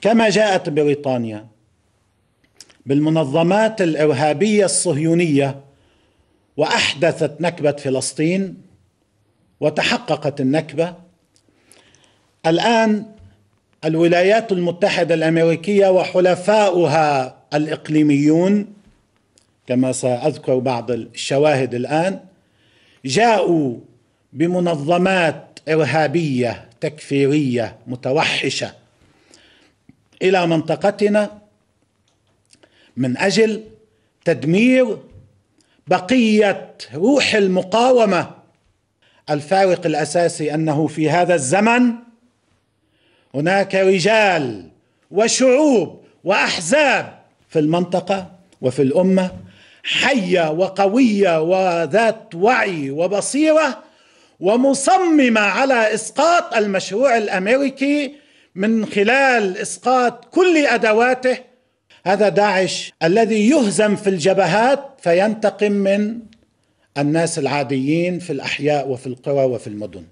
كما جاءت بريطانيا بالمنظمات الارهابيه الصهيونيه واحدثت نكبه فلسطين وتحققت النكبه الان الولايات المتحده الامريكيه وحلفاؤها الاقليميون كما ساذكر بعض الشواهد الان جاءوا بمنظمات ارهابيه تكفيريه متوحشه الى منطقتنا من اجل تدمير بقيه روح المقاومه الفارق الاساسي انه في هذا الزمن هناك رجال وشعوب واحزاب في المنطقه وفي الامه حيه وقويه وذات وعي وبصيره ومصممه على اسقاط المشروع الامريكي من خلال اسقاط كل ادواته هذا داعش الذي يهزم في الجبهات فينتقم من الناس العاديين في الاحياء وفي القرى وفي المدن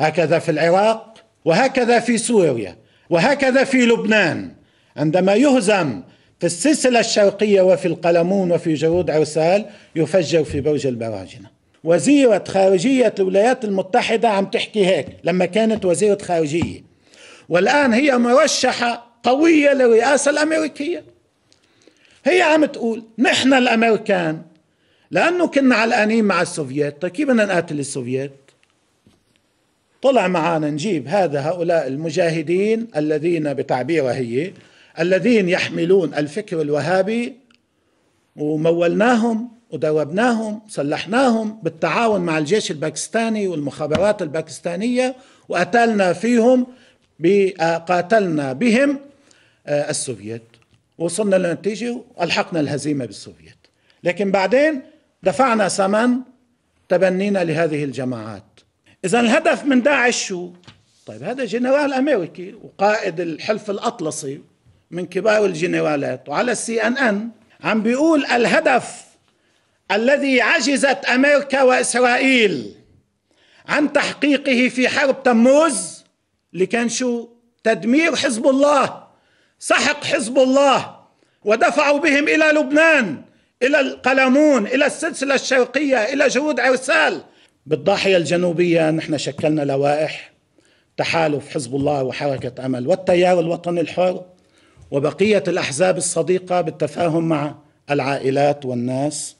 هكذا في العراق وهكذا في سوريا وهكذا في لبنان عندما يهزم في السلسلة الشرقية وفي القلمون وفي جرود عرسال يفجر في برج البراجنة وزيرة خارجية الولايات المتحدة عم تحكي هيك لما كانت وزيرة خارجية والآن هي مرشحة قوية للرئاسة الأمريكية هي عم تقول نحن الأمريكان لأنه كنا علقانين مع السوفييت طيب كيف بدنا نقاتل السوفييت طلع معانا نجيب هذا هؤلاء المجاهدين الذين بتعبيرها هي الذين يحملون الفكر الوهابي ومولناهم ودربناهم سلحناهم بالتعاون مع الجيش الباكستاني والمخابرات الباكستانية وقتلنا فيهم قاتلنا بهم آه، السوفيت وصلنا لنتيجة وألحقنا الهزيمة بالسوفيت لكن بعدين دفعنا ثمن تبنينا لهذه الجماعات إذا الهدف من داعش شو؟ طيب هذا جنرال أمريكي وقائد الحلف الأطلسي من كبار الجنرالات وعلى السي أن أن عم بيقول الهدف الذي عجزت أمريكا وإسرائيل عن تحقيقه في حرب تموز اللي كان شو تدمير حزب الله سحق حزب الله ودفعوا بهم الى لبنان الى القلمون الى السلسله الشرقيه الى جهود عرسال بالضاحيه الجنوبيه نحن شكلنا لوائح تحالف حزب الله وحركه امل والتيار الوطني الحر وبقيه الاحزاب الصديقه بالتفاهم مع العائلات والناس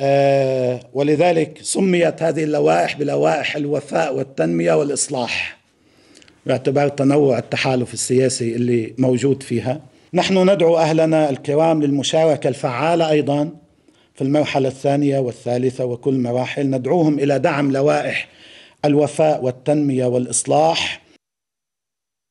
آه، ولذلك سميت هذه اللوائح بلوائح الوفاء والتنمية والإصلاح باعتبار تنوع التحالف السياسي اللي موجود فيها نحن ندعو أهلنا الكرام للمشاركة الفعالة أيضا في المرحلة الثانية والثالثة وكل مراحل ندعوهم إلى دعم لوائح الوفاء والتنمية والإصلاح